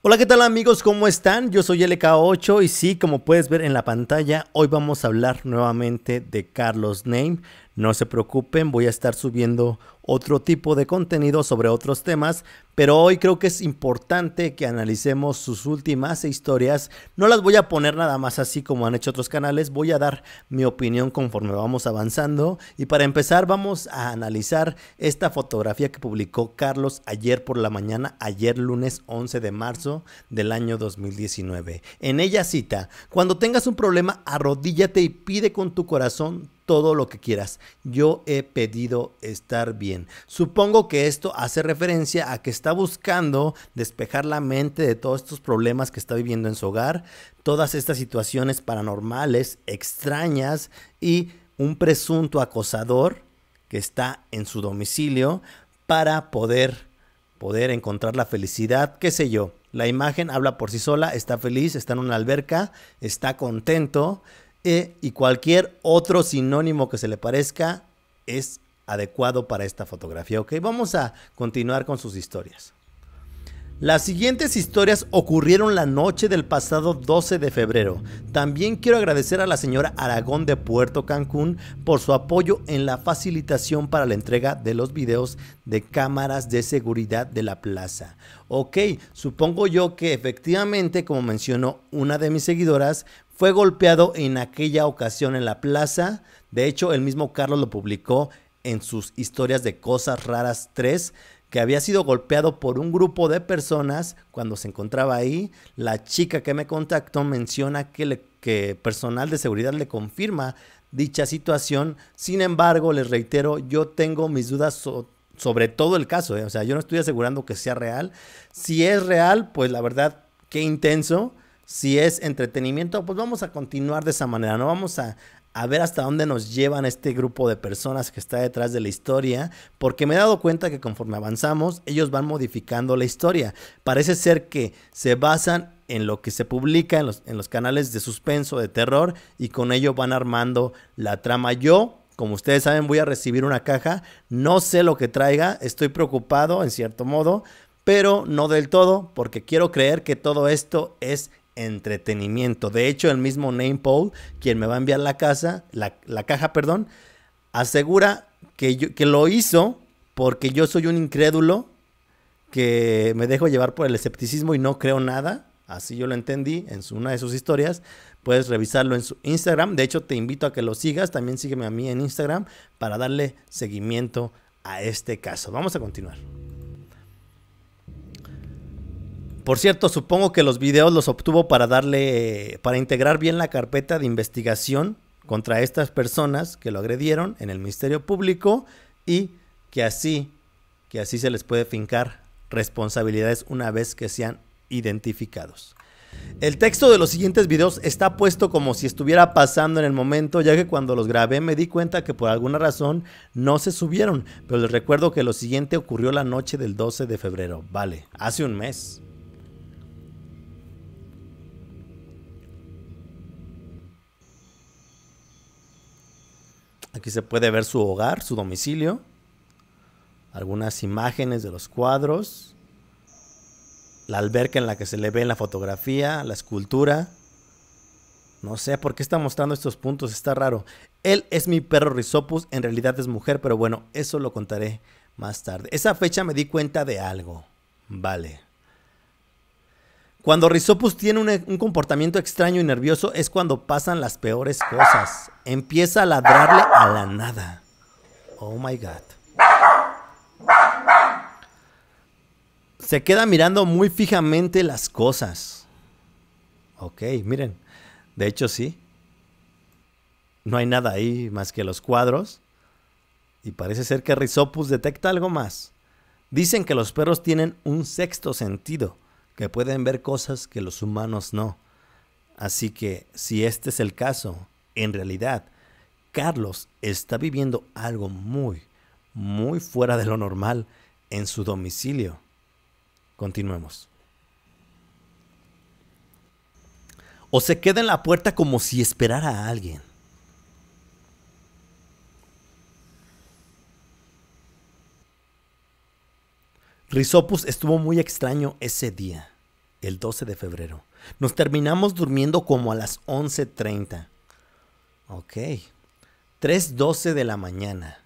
Hola, ¿qué tal amigos? ¿Cómo están? Yo soy LK8 y sí, como puedes ver en la pantalla, hoy vamos a hablar nuevamente de Carlos Name. No se preocupen, voy a estar subiendo otro tipo de contenido sobre otros temas, pero hoy creo que es importante que analicemos sus últimas historias. No las voy a poner nada más así como han hecho otros canales, voy a dar mi opinión conforme vamos avanzando. Y para empezar vamos a analizar esta fotografía que publicó Carlos ayer por la mañana, ayer lunes 11 de marzo del año 2019. En ella cita, cuando tengas un problema, arrodíllate y pide con tu corazón todo lo que quieras. Yo he pedido estar bien. Supongo que esto hace referencia a que está buscando despejar la mente de todos estos problemas que está viviendo en su hogar, todas estas situaciones paranormales, extrañas y un presunto acosador que está en su domicilio para poder poder encontrar la felicidad, qué sé yo. La imagen habla por sí sola, está feliz, está en una alberca, está contento, e, y cualquier otro sinónimo que se le parezca es adecuado para esta fotografía. Ok, vamos a continuar con sus historias. Las siguientes historias ocurrieron la noche del pasado 12 de febrero. También quiero agradecer a la señora Aragón de Puerto Cancún por su apoyo en la facilitación para la entrega de los videos de cámaras de seguridad de la plaza. Ok, supongo yo que efectivamente, como mencionó una de mis seguidoras, fue golpeado en aquella ocasión en la plaza. De hecho, el mismo Carlos lo publicó en sus historias de Cosas Raras 3, que había sido golpeado por un grupo de personas cuando se encontraba ahí. La chica que me contactó menciona que, el personal de seguridad le confirma dicha situación. Sin embargo, les reitero, yo tengo mis dudas sobre todo el caso. ¿eh? O sea, yo no estoy asegurando que sea real. Si es real, pues la verdad, qué intenso si es entretenimiento, pues vamos a continuar de esa manera, ¿no? Vamos a, ver hasta dónde nos llevan este grupo de personas que está detrás de la historia, porque me he dado cuenta que conforme avanzamos, ellos van modificando la historia. Parece ser que se basan en lo que se publica en los, en los canales de suspenso, de terror, y con ello van armando la trama. Yo, como ustedes saben, voy a recibir una caja, no sé lo que traiga, estoy preocupado en cierto modo, pero no del todo, porque quiero creer que todo esto es entretenimiento. De hecho, el mismo Name Paul, quien me va a enviar la casa, la, caja, perdón, asegura que, yo, que lo hizo porque yo soy un incrédulo que me dejo llevar por el escepticismo y no creo nada. Así yo lo entendí en una de sus historias. Puedes revisarlo en su Instagram. De hecho, te invito a que lo sigas. También sígueme a mí en Instagram para darle seguimiento a este caso. Vamos a continuar. Por cierto, supongo que los videos los obtuvo para darle, para integrar bien la carpeta de investigación contra estas personas que lo agredieron en el Ministerio Público y que así, que así se les puede fincar responsabilidades una vez que sean identificados. El texto de los siguientes videos está puesto como si estuviera pasando en el momento, ya que cuando los grabé me di cuenta que por alguna razón no se subieron, pero les recuerdo que lo siguiente ocurrió la noche del 12 de febrero, vale, hace un mes. Aquí se puede ver su hogar, su domicilio, algunas imágenes de los cuadros, la alberca en la que se le ve en la fotografía, la escultura. No sé por qué está mostrando estos puntos, está raro. Él es mi perro Rizopus, en realidad es mujer, pero bueno, eso lo contaré más tarde. Esa fecha me di cuenta de algo. Vale. Cuando Rizopus tiene un, comportamiento extraño y nervioso es cuando pasan las peores cosas. Empieza a ladrarle a la nada. Oh my god. Se queda mirando muy fijamente las cosas. Ok, miren. De hecho, sí. No hay nada ahí más que los cuadros. Y parece ser que Risopus detecta algo más. Dicen que los perros tienen un sexto sentido que pueden ver cosas que los humanos no. Así que si este es el caso, en realidad, Carlos está viviendo algo muy, muy fuera de lo normal en su domicilio. Continuemos. O se queda en la puerta como si esperara a alguien. Rizopus estuvo muy extraño ese día, el 12 de febrero. Nos terminamos durmiendo como a las 11.30. Ok. 3.12 de la mañana.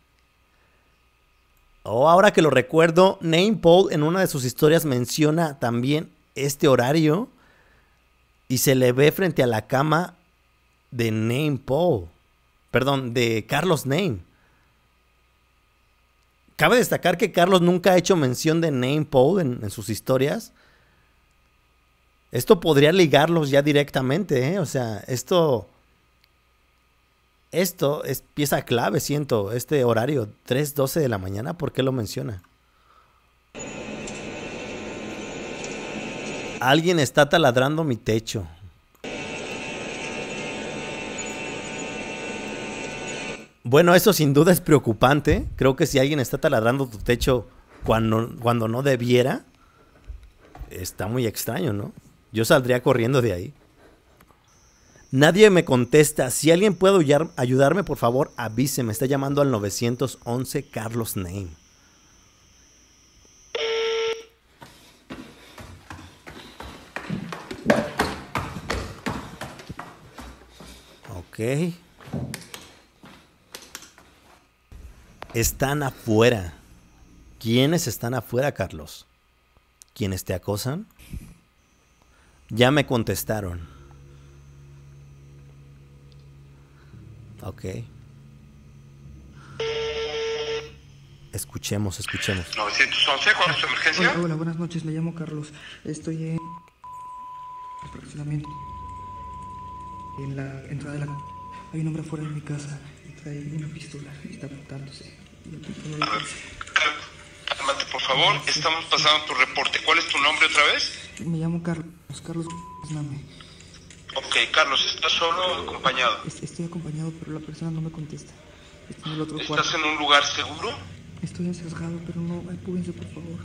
Oh, ahora que lo recuerdo, Name Paul en una de sus historias menciona también este horario y se le ve frente a la cama de Name Paul. Perdón, de Carlos Name. Cabe destacar que Carlos nunca ha hecho mención de Name Paul en, sus historias. Esto podría ligarlos ya directamente, ¿eh? O sea, esto. Esto es pieza clave, siento, este horario, 3.12 de la mañana, ¿por qué lo menciona? Alguien está taladrando mi techo. Bueno, eso sin duda es preocupante. Creo que si alguien está taladrando tu techo cuando, cuando no debiera, está muy extraño, ¿no? Yo saldría corriendo de ahí. Nadie me contesta. Si alguien puede ayudarme, por favor, avise. Me Está llamando al 911 Carlos Name. Ok. están afuera. ¿Quiénes están afuera, Carlos? ¿Quiénes te acosan? Ya me contestaron. Ok. Escuchemos, escuchemos. 911, ¿cuál es tu emergencia? Hola, buenas noches, me llamo Carlos. Estoy en el En la entrada de la... Hay un hombre afuera de mi casa y trae una pistola y está apuntándose. A ver, cálmate, por favor. Estamos pasando tu reporte. ¿Cuál es tu nombre otra vez? Me llamo Carlos. Carlos Ok, Carlos, ¿estás solo o acompañado? Estoy acompañado, pero la persona no me contesta. en ¿Estás en un lugar seguro? Estoy encerrado, pero no, apúrense, por favor.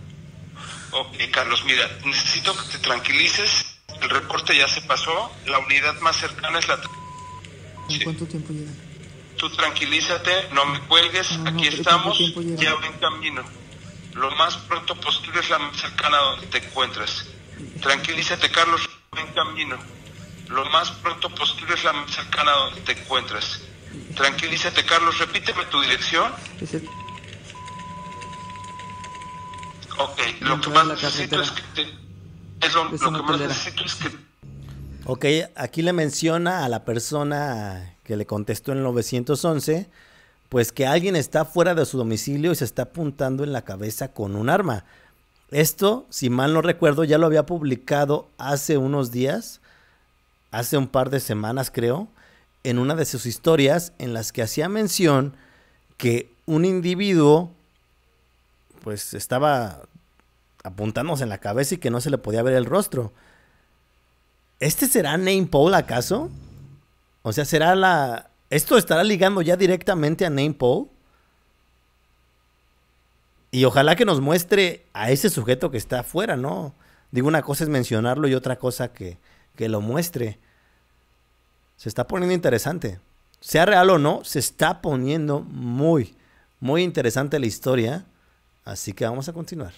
Ok, Carlos, mira, necesito que te tranquilices. El reporte ya se pasó. La unidad más cercana es la... ¿En cuánto tiempo llega? tú tranquilízate, no me cuelgues, aquí estamos, ya ven camino. Lo más pronto posible es la más cercana donde te encuentras. Tranquilízate, Carlos, ven camino. Lo más pronto posible es la más cercana donde te encuentras. Tranquilízate, Carlos, repíteme tu dirección. Ok, lo que más necesito es que lo que más necesito es que Ok, aquí le menciona a la persona que le contestó en 911, pues que alguien está fuera de su domicilio y se está apuntando en la cabeza con un arma. Esto, si mal no recuerdo, ya lo había publicado hace unos días, hace un par de semanas creo, en una de sus historias en las que hacía mención que un individuo pues estaba apuntándose en la cabeza y que no se le podía ver el rostro. ¿Este será Name Paul acaso? O sea, ¿será la... ¿Esto estará ligando ya directamente a Name Paul? Y ojalá que nos muestre a ese sujeto que está afuera, ¿no? Digo, una cosa es mencionarlo y otra cosa que, que lo muestre. Se está poniendo interesante. Sea real o no, se está poniendo muy, muy interesante la historia. Así que vamos a continuar.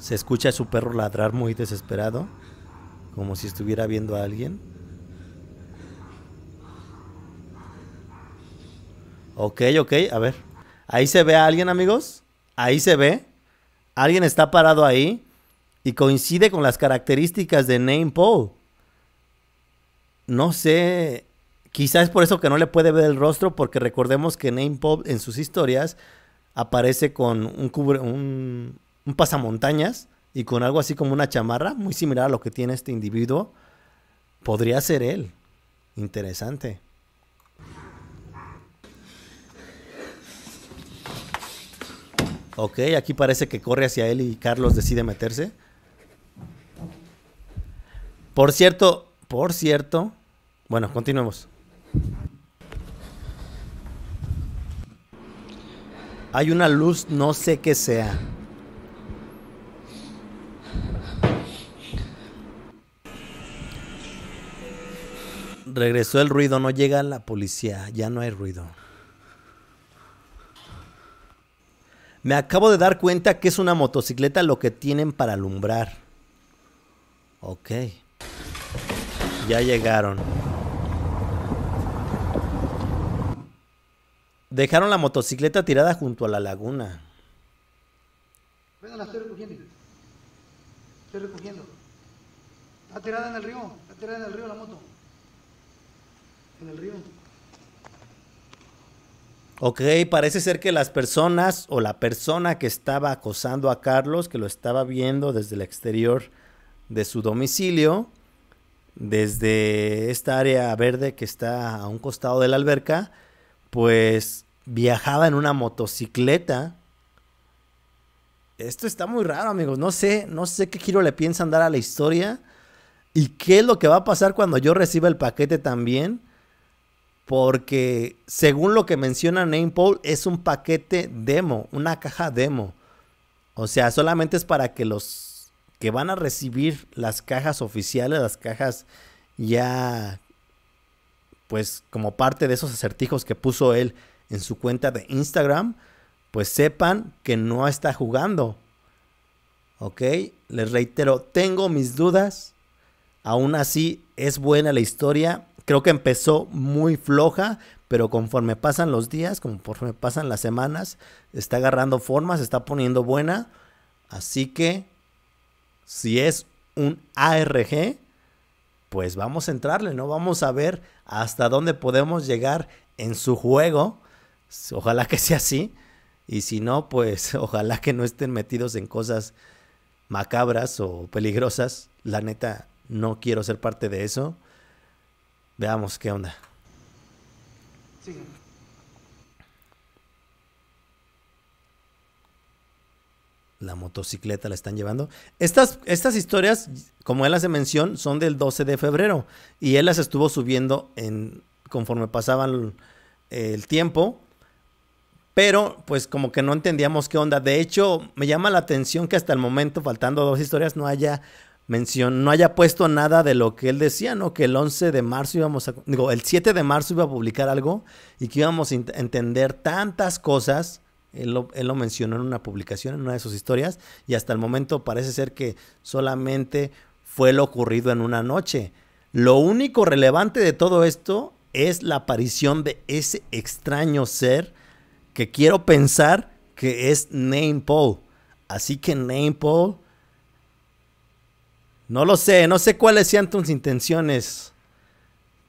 Se escucha a su perro ladrar muy desesperado, como si estuviera viendo a alguien. Ok, ok, a ver. Ahí se ve a alguien, amigos. Ahí se ve. Alguien está parado ahí y coincide con las características de Name Poe. No sé, quizás es por eso que no le puede ver el rostro, porque recordemos que Name pop en sus historias aparece con un, cubre, un un pasamontañas y con algo así como una chamarra, muy similar a lo que tiene este individuo, podría ser él. Interesante. Ok, aquí parece que corre hacia él y Carlos decide meterse. Por cierto, por cierto. Bueno, continuemos. Hay una luz, no sé qué sea. Regresó el ruido, no llega la policía, ya no hay ruido. Me acabo de dar cuenta que es una motocicleta lo que tienen para alumbrar. Ok. Ya llegaron. Dejaron la motocicleta tirada junto a la laguna. Venga, la estoy recogiendo. Estoy recogiendo. Está tirada en el río. Está tirada en el río la moto en el río. Ok, parece ser que las personas o la persona que estaba acosando a Carlos, que lo estaba viendo desde el exterior de su domicilio, desde esta área verde que está a un costado de la alberca, pues viajaba en una motocicleta. Esto está muy raro, amigos. No sé, no sé qué giro le piensan dar a la historia y qué es lo que va a pasar cuando yo reciba el paquete también porque según lo que menciona Paul es un paquete demo, una caja demo. O sea, solamente es para que los que van a recibir las cajas oficiales, las cajas ya, pues como parte de esos acertijos que puso él en su cuenta de Instagram, pues sepan que no está jugando. ¿Ok? Les reitero, tengo mis dudas. Aún así, es buena la historia Creo que empezó muy floja, pero conforme pasan los días, conforme pasan las semanas, está agarrando forma, se está poniendo buena. Así que, si es un ARG, pues vamos a entrarle, ¿no? Vamos a ver hasta dónde podemos llegar en su juego. Ojalá que sea así. Y si no, pues ojalá que no estén metidos en cosas macabras o peligrosas. La neta, no quiero ser parte de eso. Veamos qué onda. La motocicleta la están llevando. Estas, estas historias, como él hace mención, son del 12 de febrero. Y él las estuvo subiendo en, conforme pasaban el tiempo. Pero, pues, como que no entendíamos qué onda. De hecho, me llama la atención que hasta el momento, faltando dos historias, no haya no haya puesto nada de lo que él decía, ¿no? Que el 11 de marzo íbamos a, digo, el 7 de marzo iba a publicar algo y que íbamos a entender tantas cosas. Él lo, él lo, mencionó en una publicación, en una de sus historias, y hasta el momento parece ser que solamente fue lo ocurrido en una noche. Lo único relevante de todo esto es la aparición de ese extraño ser que quiero pensar que es Name Paul. Así que Name Paul, no lo sé, no sé cuáles sean tus intenciones,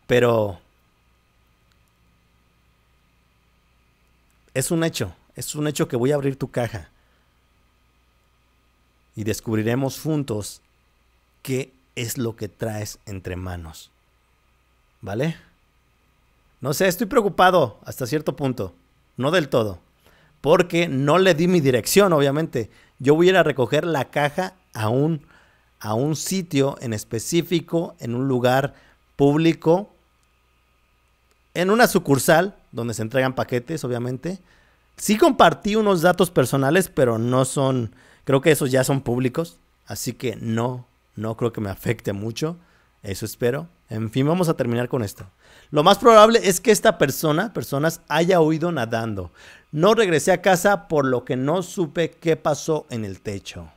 pero es un hecho, es un hecho que voy a abrir tu caja y descubriremos juntos qué es lo que traes entre manos. ¿Vale? No sé, estoy preocupado hasta cierto punto, no del todo, porque no le di mi dirección, obviamente. Yo voy a ir a recoger la caja aún a un sitio en específico, en un lugar público, en una sucursal, donde se entregan paquetes, obviamente. Sí compartí unos datos personales, pero no son, creo que esos ya son públicos, así que no, no creo que me afecte mucho, eso espero. En fin, vamos a terminar con esto. Lo más probable es que esta persona, personas, haya huido nadando. No regresé a casa por lo que no supe qué pasó en el techo.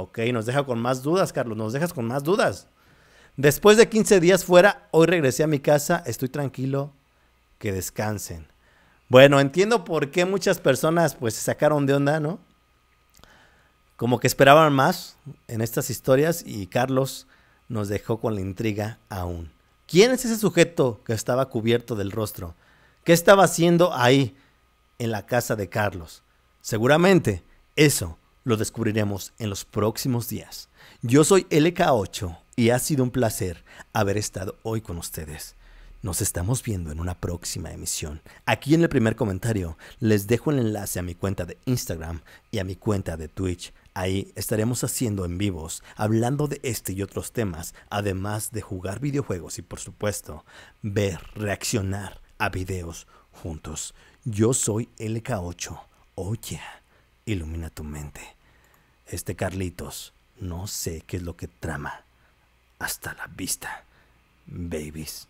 Ok, nos deja con más dudas, Carlos, nos dejas con más dudas. Después de 15 días fuera, hoy regresé a mi casa, estoy tranquilo, que descansen. Bueno, entiendo por qué muchas personas pues se sacaron de onda, ¿no? Como que esperaban más en estas historias y Carlos nos dejó con la intriga aún. ¿Quién es ese sujeto que estaba cubierto del rostro? ¿Qué estaba haciendo ahí en la casa de Carlos? Seguramente eso lo descubriremos en los próximos días. Yo soy LK8 y ha sido un placer haber estado hoy con ustedes. Nos estamos viendo en una próxima emisión. Aquí en el primer comentario les dejo el enlace a mi cuenta de Instagram y a mi cuenta de Twitch. Ahí estaremos haciendo en vivos, hablando de este y otros temas, además de jugar videojuegos y por supuesto ver, reaccionar a videos juntos. Yo soy LK8. Oye, ilumina tu mente. Este Carlitos, no sé qué es lo que trama. Hasta la vista, babies.